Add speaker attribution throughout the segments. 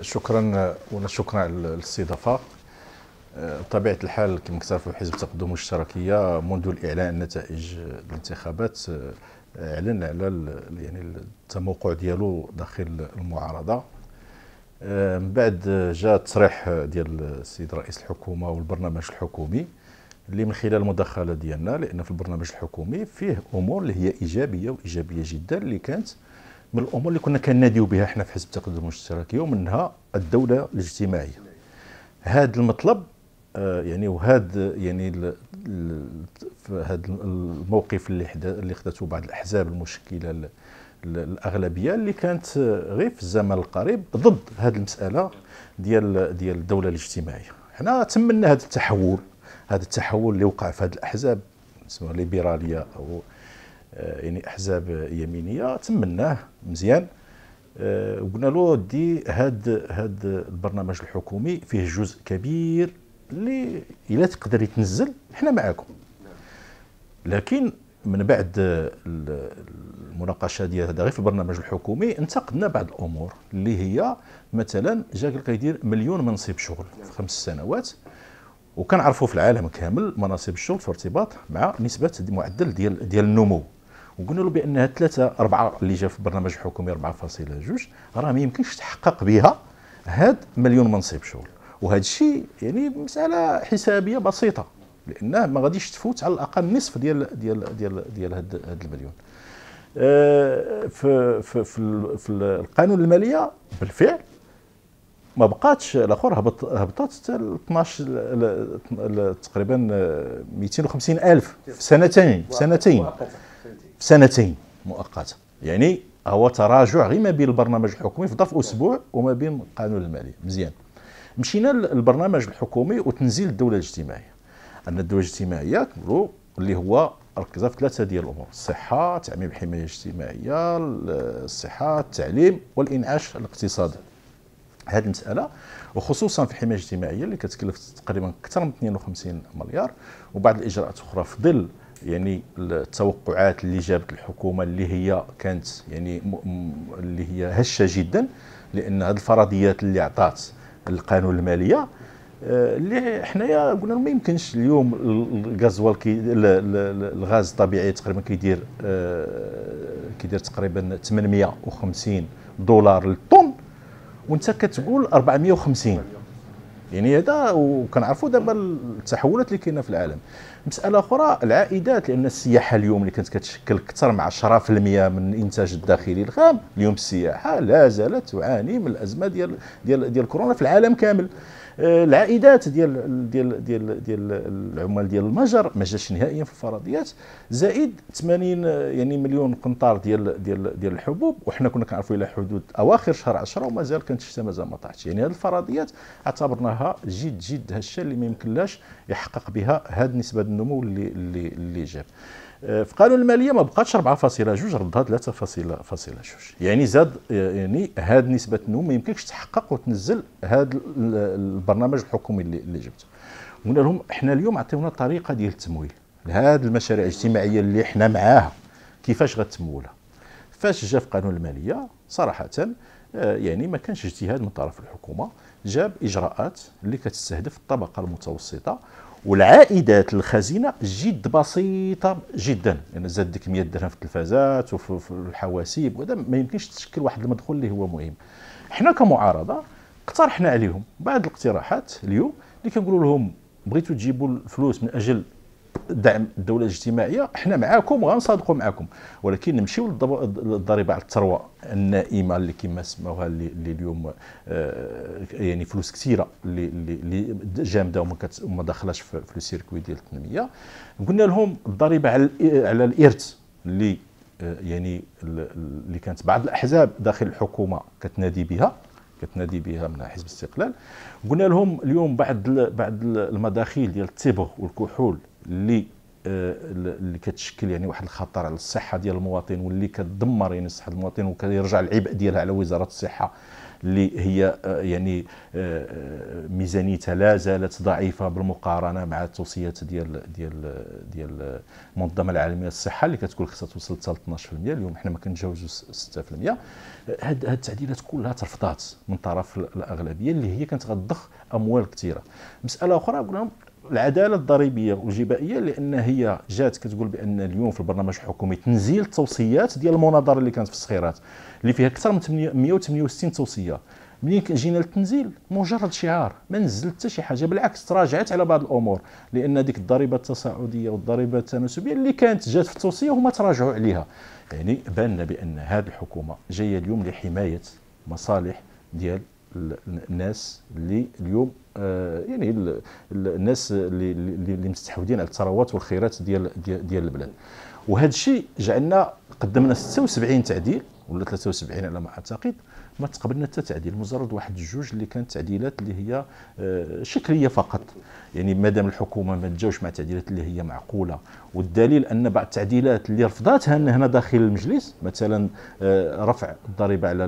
Speaker 1: شكرا وشكرا على الاستضافه آه، بطبيعه الحال كما كتعرفوا حزب التقدم والاشتراكيه منذ الاعلان نتائج الانتخابات آه، اعلن على يعني التموقع ديالو داخل المعارضه آه، من بعد جاء التصريح ديال السيد رئيس الحكومه والبرنامج الحكومي اللي من خلال المداخله ديالنا لان في البرنامج الحكومي فيه امور اللي هي ايجابيه وايجابيه جدا اللي كانت من الامور اللي كنا كناديو بها احنا في حزب التقدم المشتركي ومنها الدوله الاجتماعيه هذا المطلب آه، يعني وهذا يعني هذا الموقف اللي اللي خدته بعض الاحزاب المشكله الاغلبيه اللي كانت غير في الزمن القريب ضد هذه المساله ديال ديال الدوله الاجتماعيه حنا تمنا هذا التحول هذا التحول اللي وقع في هذه الاحزاب الليبراليه ليبراليه او آه، يعني احزاب يمينيه تمناه مزيان آه، وقلنا له دي هاد هاد البرنامج الحكومي فيه جزء كبير اللي الا تقدر يتنزل حنا معاكم لكن من بعد المناقشه ديال هذا غير في البرنامج الحكومي انتقدنا بعض الامور اللي هي مثلا جاك كيدير مليون منصب شغل في خمس سنوات وكنعرفوا في العالم كامل مناصب الشغل في ارتباط مع نسبه معدل ديال ديال النمو وقلنا له بان هاد ثلاثه اربعه اللي جا في البرنامج الحكومي 4.2 راه ما يمكنش تحقق بها هاد مليون منصب شغل وهذا الشيء يعني مساله حسابيه بسيطه لانه ما غاديش تفوت على الاقل نصف ديال ديال ديال ديال هاد, هاد المليون آه، في في في, في القانون الماليه بالفعل ما بقاتش الاخر هبط هبطت حتى 12 تقريبا 250 الف في سنتين في سنتين سنتين مؤقته يعني هو تراجع غير ما بين البرنامج الحكومي في ظرف اسبوع وما بين قانون المالي مزيان مشينا للبرنامج الحكومي وتنزيل الدوله الاجتماعيه ان الدوله الاجتماعيه اللي هو ركز في ثلاثه ديال الامور الصحه تعميم الحمايه الاجتماعيه الصحه التعليم والانعاش الاقتصادي هذه المساله وخصوصا في الحمايه الاجتماعيه اللي كتكلف تقريبا اكثر من 52 مليار وبعض الاجراءات اخرى في ظل يعني التوقعات اللي جابت الحكومه اللي هي كانت يعني اللي هي هشه جدا لان هذه الفرضيات اللي عطات القانون الماليه آه، اللي حنايا قلنا ما يمكنش اليوم الغازوال كي الغاز الطبيعي تقريبا كيدير آه، كيدير تقريبا 850 دولار للطن وانت كتقول 450 يعني هذا وكنعرفوا دابا التحولات اللي كاينه في العالم مساله اخرى العائدات لان السياحه اليوم اللي كانت كتشكل اكثر من 10% من الانتاج الداخلي الخام اليوم السياحه لا زالت تعاني من الازمه ديال ديال ديال كورونا في العالم كامل العائدات ديال ديال ديال ديال العمال ديال المجر ما جاش نهائيا في الفرضيات زائد 80 يعني مليون قنطار ديال ديال ديال الحبوب وحنا كنا كنعرفوا الى حدود اواخر شهر 10 ومازال كانت الشتاء مازال ما طاحتش يعني هذه الفرضيات اعتبرناها جد جد هشه اللي ما يمكنلاش يحقق بها هذه نسبه النمو اللي اللي اللي جاب في قانون الماليه ما بقاتش 4.2 ردها 3.2 يعني زاد يعني هاد نسبه النمو ما يمكنش تحقق وتنزل هاد البرنامج الحكومي اللي, اللي جبته قلنا لهم احنا اليوم عطيونا طريقه ديال التمويل لهاد المشاريع الاجتماعيه اللي احنا معاها كيفاش غتمولها فاش جا في قانون الماليه صراحه آه، يعني ما كانش اجتهاد من طرف الحكومه جاب اجراءات اللي كتستهدف الطبقه المتوسطه والعائدات الخزينه جد بسيطه جدا يعني زاد ديك 100 درهم في التلفازات وفي الحواسيب وهذا ما يمكنش تشكل واحد المدخول اللي هو مهم حنا كمعارضه اقترحنا عليهم بعض الاقتراحات اليوم اللي كنقولوا لهم بغيتوا تجيبوا الفلوس من اجل دعم الدوله الاجتماعيه احنا معاكم وغنصادقوا معاكم ولكن نمشيو للضريبه على الثروه النائمه اللي كما سموها اللي اليوم آه يعني فلوس كثيره اللي اللي جامده وما, وما داخلاش في, في السيركوي ديال التنميه قلنا لهم الضريبه على على الارث اللي آه يعني اللي كانت بعض الاحزاب داخل الحكومه كتنادي بها كتنادي بها من حزب الاستقلال قلنا لهم اليوم بعد بعد المداخيل ديال التبغ والكحول اللي آه، اللي كتشكل يعني واحد الخطر على الصحه ديال المواطن واللي كتدمر يعني صحه المواطن وكيرجع العبء ديالها على وزاره الصحه اللي هي آه، يعني آه، ميزانيتها لا زالت ضعيفه بالمقارنه مع التوصيات ديال ديال ديال المنظمه العالميه للصحه اللي كتقول خصها توصل حتى 12% اليوم حنا ما كنتجاوزوش 6% هاد التعديلات كلها ترفضات من طرف الاغلبيه اللي هي كانت غتضخ اموال كثيره مساله اخرى قلنا العداله الضريبيه والجبائيه لان هي جات كتقول بان اليوم في البرنامج الحكومي تنزيل التوصيات ديال المناظره اللي كانت في الصخيرات اللي فيها اكثر من 168 توصيه ملي جينا للتنزيل مجرد شعار ما نزل حتى شي حاجه بالعكس تراجعت على بعض الامور لان ديك الضريبه التصاعديه والضريبه التناسبيه اللي كانت جات في التوصيه هما تراجعوا عليها يعني بان بان هذه الحكومه جايه اليوم لحمايه مصالح ديال الناس اللي اليوم آه، يعني الناس اللي اللي مستحوذين على الثروات والخيرات ديال ديال البلاد وهذا الشيء جعلنا قدمنا 76 تعديل ولا 73 على ما اعتقد ما تقبلنا حتى تعديل مجرد واحد جوج اللي كانت تعديلات اللي هي آه، شكليه فقط يعني مادام الحكومه ما تجاوش مع تعديلات اللي هي معقوله والدليل ان بعض التعديلات اللي رفضتها هنا داخل المجلس مثلا آه، رفع الضريبه على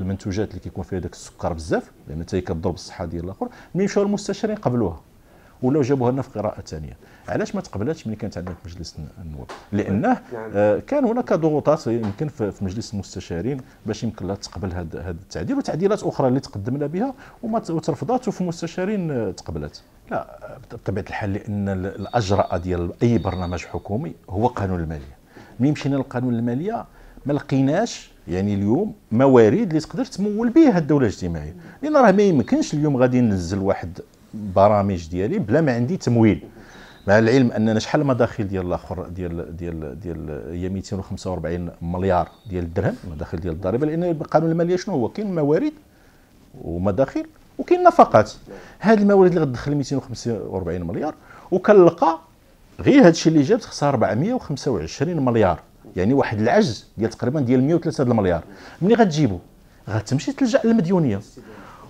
Speaker 1: المنتوجات اللي كيكون فيها داك السكر بزاف لان حتى كضرب الصحه ديال الاخر ملي مشاو المستشارين قبلوها ولو جابوها لنا في قراءه ثانيه علاش ما تقبلاتش ملي كانت عندنا في مجلس النواب لانه نعم. كان هناك ضغوطات يمكن في مجلس المستشارين باش يمكن لها تقبل هذا التعديل وتعديلات اخرى اللي تقدمنا بها وما وترفضات وفي المستشارين تقبلت لا بطبيعه الحال لان الاجراء ديال اي برنامج حكومي هو قانون الماليه ملي مشينا للقانون الماليه ما لقيناش يعني اليوم موارد اللي تقدر تمول بها الدوله الاجتماعيه لان راه ما يمكنش اليوم غادي ننزل واحد البرامج ديالي بلا ما عندي تمويل مع العلم اننا شحال المداخل ديال الاخر ديال ديال ديال هي 245 مليار ديال الدرهم المداخل ديال الضريبه لان القانون الماليه شنو هو كاين موارد ومداخل وكاين نفقات هاد الموارد اللي غتدخل 245 مليار وكنلقى غير هذا الشيء اللي جابت خصها 425 مليار يعني واحد العجز ديال تقريبا ديال 103 المليار ملي غتجيبو غتمشي تلجا للمديونيه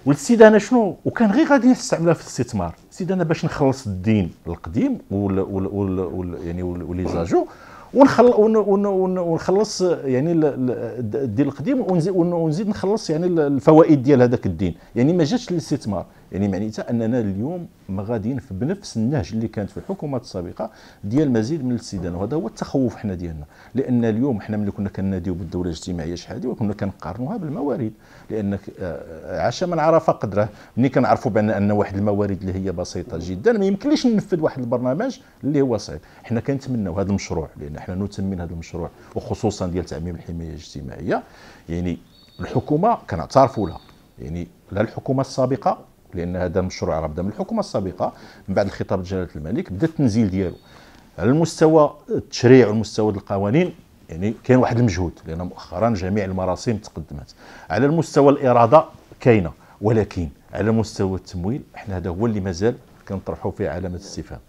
Speaker 1: والسيد انا شنو وكان غير غادي نستعملها في الاستثمار السيد انا باش نخلص الدين القديم وال وال وال وال يعني ولي زاجو ونخل ونخلص يعني الدين القديم ونزيد نخلص يعني الفوائد ديال هذاك الدين يعني ما جاتش للاستثمار يعني معناتها اننا اليوم ما غاديين بنفس النهج اللي كانت في الحكومات السابقه ديال مزيد من الاستدانه وهذا هو التخوف حنا ديالنا لان اليوم حنا ملي كنا كناديو بالدوله الاجتماعيه شحال هذه وكنا كنقارنوها بالموارد لان آه، عاش من عرف قدره ملي كنعرفوا بان ان واحد الموارد اللي هي بسيطه جدا ما يمكنليش ننفذ واحد البرنامج اللي هو صعيب حنا كنتمناو هذا المشروع لان حنا نتمن هذا المشروع وخصوصا ديال تعميم الحمايه الاجتماعيه يعني الحكومه كنعترفوا لها يعني لا الحكومه السابقه لان هذا مشروع راه بدا من الحكومه السابقه من بعد الخطاب جلاله الملك بدا التنزيل ديالو على المستوى التشريع والمستوى القوانين يعني كاين واحد المجهود لان مؤخرا جميع المراسم تقدمت على المستوى الاراده كاينه ولكن على مستوى التمويل احنا هذا هو اللي مازال كنطرحوا فيه علامه استفهام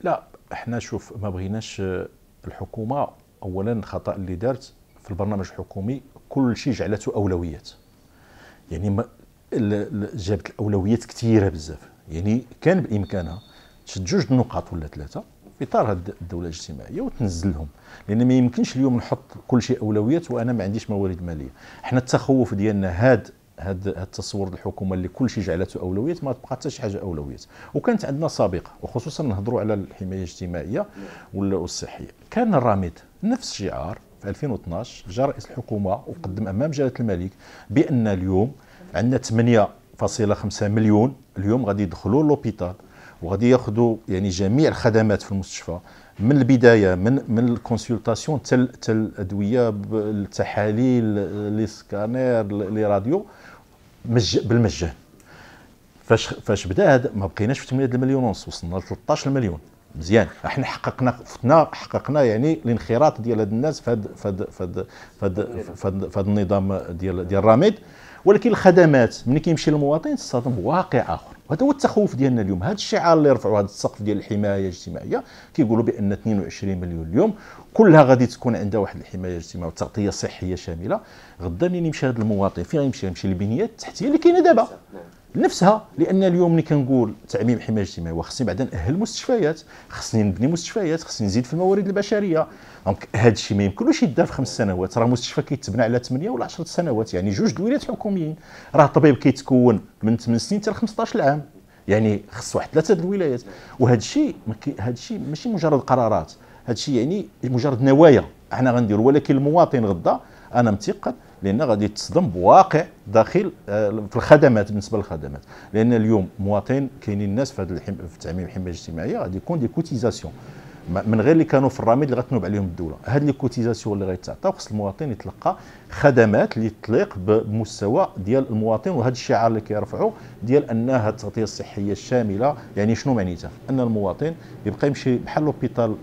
Speaker 1: لا احنا شوف ما بغيناش آه، الحكومه اولا الخطا اللي دارت في البرنامج الحكومي كل شيء جعلته اولويات يعني جابت الاولويات كثيره بزاف يعني كان بامكانها تشد جوج نقاط ولا ثلاثه في اطار هذه الدوله الاجتماعيه وتنزلهم لان ما يمكنش اليوم نحط كل شيء اولويات وانا ما عنديش موارد ماليه حنا التخوف ديالنا هاد هاد التصور الحكومه اللي كل شيء جعلته اولويات ما تبقى حتى شي حاجه اولويات وكانت عندنا سابقه وخصوصا نهضروا على الحمايه الاجتماعيه والصحيه كان الراميد نفس الشعار في 2012 جاء رئيس الحكومه وقدم امام جلاله الملك بان اليوم عندنا 8.5 مليون اليوم غادي يدخلوا لوبيتال وغادي ياخذوا يعني جميع الخدمات في المستشفى من البدايه من من الكونسلطاسيون حتى حتى الادويه التحاليل لي سكانير لي راديو مج بالمجان فاش فاش بدا هذا ما بقيناش في 8 مليون ونص وصلنا ل 13 مليون مزيان احنا حققنا فتنا حققنا يعني الانخراط ديال هاد الناس في هاد في هاد في هاد في هاد النظام ديال ديال الرميد ولكن الخدمات ملي كيمشي للمواطن تصطدم بواقع اخر وهذا هو التخوف ديالنا اليوم هذا الشعار اللي رفعوا هذا السقف ديال الحمايه الاجتماعيه كيقولوا بان 22 مليون اليوم كلها غادي تكون عندها واحد الحمايه الاجتماعيه وتغطيه صحيه شامله غدا منين يمشي هذا المواطن فين غيمشي غيمشي للبنيه التحتيه اللي كاينه دابا نعم. نفسها لان اليوم ملي كنقول تعميم الحمايه الاجتماعيه وخصني بعدا ناهل المستشفيات خصني نبني مستشفيات خصني نزيد في الموارد البشريه دونك هذا الشيء ما يمكنوش يدار في خمس سنوات راه مستشفى كيتبنى على 8 ولا 10 سنوات يعني جوج دويرات حكوميين راه الطبيب كيتكون من 8 سنين حتى ل 15 عام يعني خص واحد ثلاثه الولايات وهذا الشيء هذا الشيء ماشي مجرد قرارات هذا الشيء يعني مجرد نوايا احنا غنديروا ولكن المواطن غدا انا متيقن لان غادي تصدم بواقع داخل آه، في الخدمات بالنسبه للخدمات لان اليوم مواطن كاينين الناس في هذا في التعميم الحمايه الاجتماعيه غادي يكون دي كوتيزاسيون من غير اللي كانوا في الراميد اللي غتنوب عليهم الدوله هاد لي كوتيزاسيون اللي غيتعطاو خص المواطن يتلقى خدمات اللي تليق بمستوى ديال المواطن وهذا الشعار اللي كيرفعوا ديال انها التغطيه الصحيه الشامله يعني شنو معنيتها ان المواطن يبقى يمشي بحال لوبيتال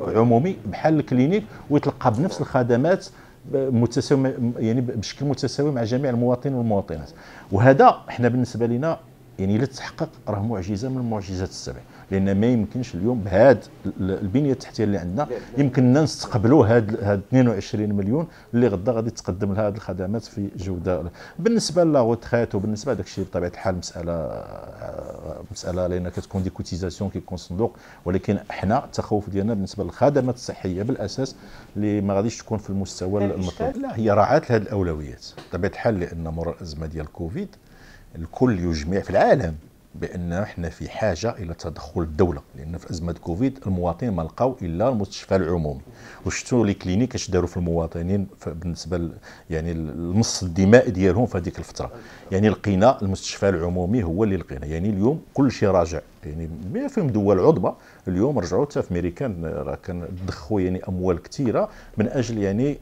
Speaker 1: عمومي بحال الكلينيك ويتلقى بنفس الخدمات متساوي يعني بشكل متساوي مع جميع المواطنين والمواطنات وهذا احنا بالنسبه لنا يعني الا تحقق راه معجزه من معجزات السبع لان ما يمكنش اليوم بهاد البنيه التحتيه اللي عندنا يمكننا نستقبلوا هاد هاد 22 مليون اللي غدا غادي تقدم لها هذه الخدمات في جوده بالنسبه لاغوتخيت وبالنسبه لهذاك الشيء بطبيعه الحال مساله آه، مساله لان كتكون دي كوتيزاسيون كيكون صندوق ولكن حنا التخوف ديالنا بالنسبه للخدمات الصحيه بالاساس اللي ما غاديش تكون في المستوى المطلوب لا هي راعات لهذه الاولويات بطبيعه الحال لان مر الازمه ديال كوفيد الكل يجمع في العالم بان احنا في حاجه الى تدخل الدوله لان في ازمه كوفيد المواطنين ما لقاو الا المستشفى العمومي وشتو لي كلينيك اش داروا في المواطنين بالنسبه يعني النص الدماء ديالهم في هذيك الفتره يعني لقينا المستشفى العمومي هو اللي لقينا يعني اليوم كل شيء راجع يعني ما فيهم دول عظمى اليوم رجعوا حتى في امريكان راه كان دخوا يعني اموال كثيره من اجل يعني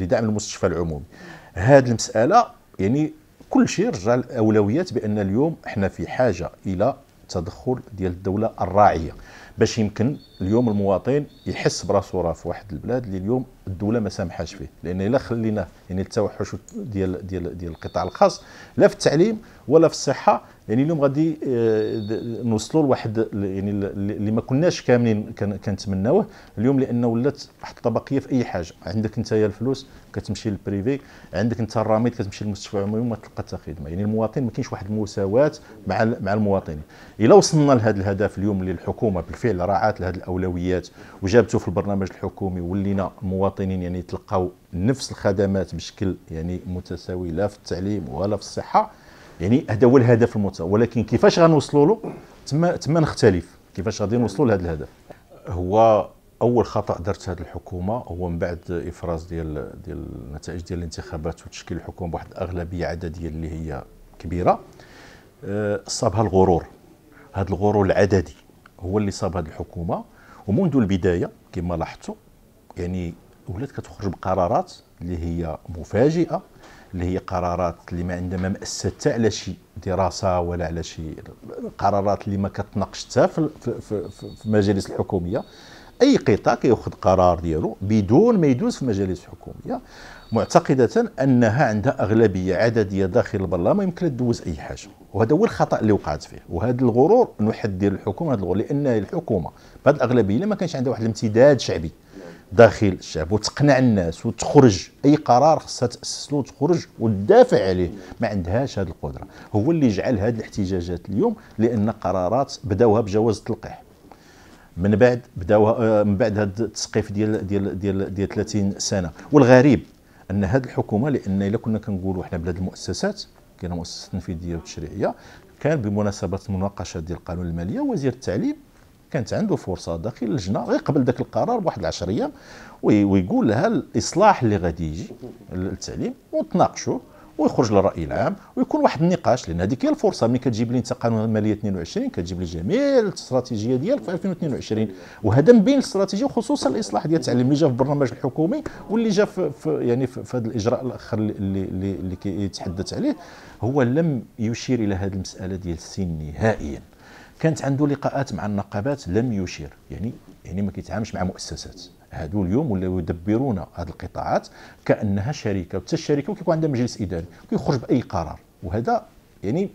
Speaker 1: لدعم المستشفى العمومي هذه المساله يعني كل شيء رجع الاولويات بان اليوم احنا في حاجه الى تدخل ديال الدوله الراعيه باش يمكن اليوم المواطن يحس براسو راه في واحد البلاد اللي اليوم الدوله ما سامحاش فيه لان الا خلينا يعني التوحش ديال ديال ديال القطاع الخاص لا في التعليم ولا في الصحه يعني اليوم غادي آه، نوصلوا لواحد يعني اللي ما كناش كاملين كنتمناوه اليوم لانه ولات واحد الطبقيه في اي حاجه عندك انت يا الفلوس كتمشي للبريفي عندك انت الراميد كتمشي للمستشفى العمومي وما تلقى حتى خدمه يعني المواطن ما كاينش واحد المساواه مع مع المواطنين الا وصلنا لهذا الهدف اليوم اللي الحكومه بالفعل بالفعل راعات لهذه الاولويات وجابته في البرنامج الحكومي ولينا المواطنين يعني تلقاو نفس الخدمات بشكل يعني متساوي لا في التعليم ولا في الصحه يعني هذا هو الهدف المتساوي ولكن كيفاش غنوصلوا له تما تما نختلف كيفاش غادي نوصلوا لهذا الهدف هو اول خطا درت هذه الحكومه هو من بعد افراز ديال ديال النتائج ديال الانتخابات وتشكيل الحكومه بواحد الاغلبيه عدديه اللي هي كبيره أه، صابها الغرور هذا الغرور العددي هو اللي صاب هذه الحكومه ومنذ البدايه كما لاحظتوا يعني ولات كتخرج بقرارات اللي هي مفاجئه اللي هي قرارات اللي ما عندها ما حتى على شي دراسه ولا على شي قرارات اللي ما كتناقش حتى في, في, في, في المجالس الحكوميه اي قطاع كياخذ قرار ديالو بدون ما يدوز في مجالس حكوميه معتقده انها عندها اغلبيه عدديه داخل البرلمان يمكن تدوز اي حاجه وهذا هو الخطا اللي وقعت فيه وهذا الغرور نحذر الحكومه هذا الغرور لان الحكومه بهذه الاغلبيه ما كانش عندها واحد الامتداد شعبي داخل الشعب وتقنع الناس وتخرج اي قرار خصها تاسس له وتخرج وتدافع عليه ما عندهاش هذه القدره هو اللي جعل هذه الاحتجاجات اليوم لان قرارات بداوها بجواز التلقيح من بعد بداو آه، من بعد هذا التسقيف ديال ديال ديال ديال 30 سنه والغريب ان هذه الحكومه لان الا كنا كنقولوا حنا بلاد المؤسسات كاينه مؤسسه تنفيذيه وتشريعيه كان بمناسبه المناقشه ديال القانون الماليه وزير التعليم كانت عنده فرصه داخل اللجنه غير قبل ذاك القرار بواحد 10 ايام ويقول لها الاصلاح اللي غادي يجي للتعليم وتناقشوه ويخرج للراي العام ويكون واحد النقاش لان هذيك هي الفرصه ملي كتجيب لي انت قانون الماليه 22 كتجيب لي جميع الاستراتيجيه ديالك في 2022 وهذا من بين الاستراتيجيه وخصوصا الاصلاح ديال التعليم اللي جا في البرنامج الحكومي واللي جا في, في يعني في, في هذا الاجراء الاخر اللي اللي, اللي كيتحدث عليه هو لم يشير الى هذه المساله ديال السن نهائيا كانت عنده لقاءات مع النقابات لم يشير يعني يعني ما كيتعاملش مع مؤسسات هادو اليوم ولاو يدبرون هذه القطاعات كانها شركه وحتى الشركه كيكون عندها مجلس اداري كيخرج باي قرار وهذا يعني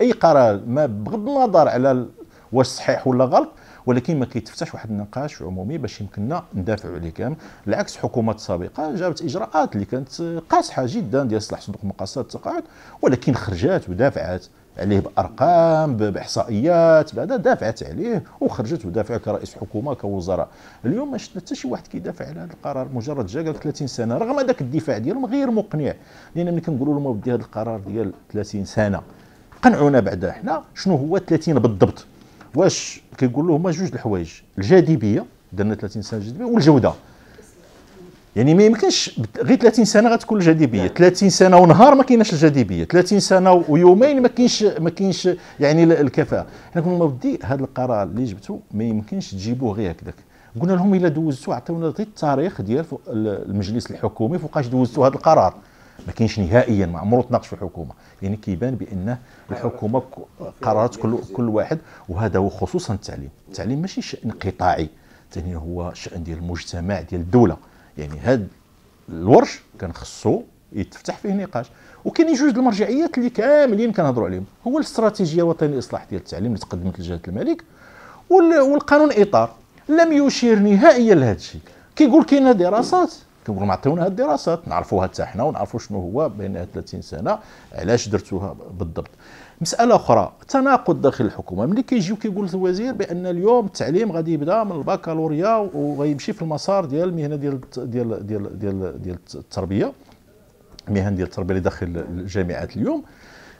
Speaker 1: اي قرار ما بغض النظر على واش صحيح ولا غلط ولكن ما كيتفتحش واحد النقاش عمومي باش يمكننا ندافعوا عليه كامل العكس حكومات سابقه جابت اجراءات اللي كانت قاسحه جدا ديال صلاح صندوق مقاصد التقاعد ولكن خرجات ودافعت عليه بارقام باحصائيات بعدا دافعت عليه وخرجت ودافع كرئيس حكومه كوزراء اليوم ما شفنا حتى شي واحد كيدافع على هذا القرار مجرد جا قال 30 سنه رغم ذاك الدفاع ديالهم غير مقنع لان ملي كنقولوا لهم ودي هذا القرار ديال 30 سنه قنعونا بعدا حنا شنو هو 30 بالضبط واش كيقول لهم جوج الحوايج الجاذبيه درنا 30 سنه جاذبيه والجوده يعني ما يمكنش غير 30 سنه غتكون الجاذبيه 30 نعم. سنه ونهار ما كايناش الجاذبيه 30 سنه ويومين ما كاينش ما كاينش يعني الكفاءه حنا كنا ودي هذا القرار اللي جبتو ما يمكنش تجيبوه غير هكذاك قلنا لهم الا دوزتوا عطيونا غير التاريخ ديال المجلس الحكومي فوقاش دوزتوا هذا القرار ما كاينش نهائيا ما عمره تناقش في الحكومه يعني كيبان بان الحكومه قرارات كل كل واحد وهذا هو خصوصا التعليم التعليم ماشي شان قطاعي ثاني هو شان ديال المجتمع ديال الدوله يعني هاد الورش كان خصو يتفتح فيه نقاش وكاينين جوج المرجعيات اللي كاملين كنهضروا عليهم هو الاستراتيجيه الوطنيه لاصلاح ديال التعليم اللي تقدمت لجلاله الملك والقانون اطار لم يشير نهائيا لهذا الشيء كيقول كاينه دراسات كبروا معطيونا هاد الدراسات نعرفوها حتى حنا ونعرفوا شنو هو بين 30 سنه علاش درتوها بالضبط مساله اخرى تناقض داخل الحكومه ملي كيجيو كيقول الوزير بان اليوم التعليم غادي يبدا من الباكالوريا وغيمشي في المسار ديال المهنه ديال ديال ديال ديال, ديال التربيه المهن ديال التربيه اللي داخل الجامعات اليوم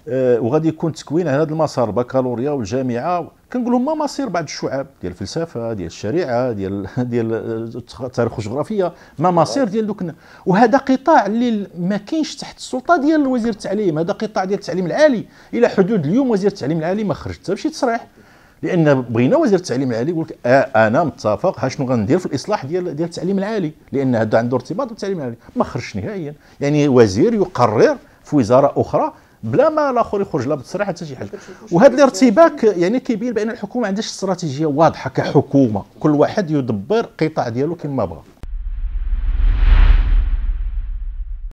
Speaker 1: آه، وغادي يكون تكوين على هذا المسار بكالوريا والجامعه كنقول لهم ما مصير بعض الشعاب ديال الفلسفه ديال الشريعه ديال ديال التاريخ والجغرافيا ما مصير ديال دوك وهذا قطاع اللي ما كاينش تحت السلطه ديال وزير التعليم هذا قطاع ديال التعليم العالي الى حدود اليوم وزير التعليم العالي ما خرج حتى بشي تصريح لان بغينا وزير التعليم العالي يقول لك آه انا متفق ها شنو غندير في الاصلاح ديال ديال التعليم العالي لان هذا عنده ارتباط بالتعليم العالي ما خرجش نهائيا يعني وزير يقرر في وزاره اخرى بلا ما الاخر يخرج لا بتصريح حتى شي حل وهذا الارتباك يعني كيبين بان الحكومه ما عندهاش استراتيجيه واضحه كحكومه كل واحد يدبر القطاع ديالو كما بغى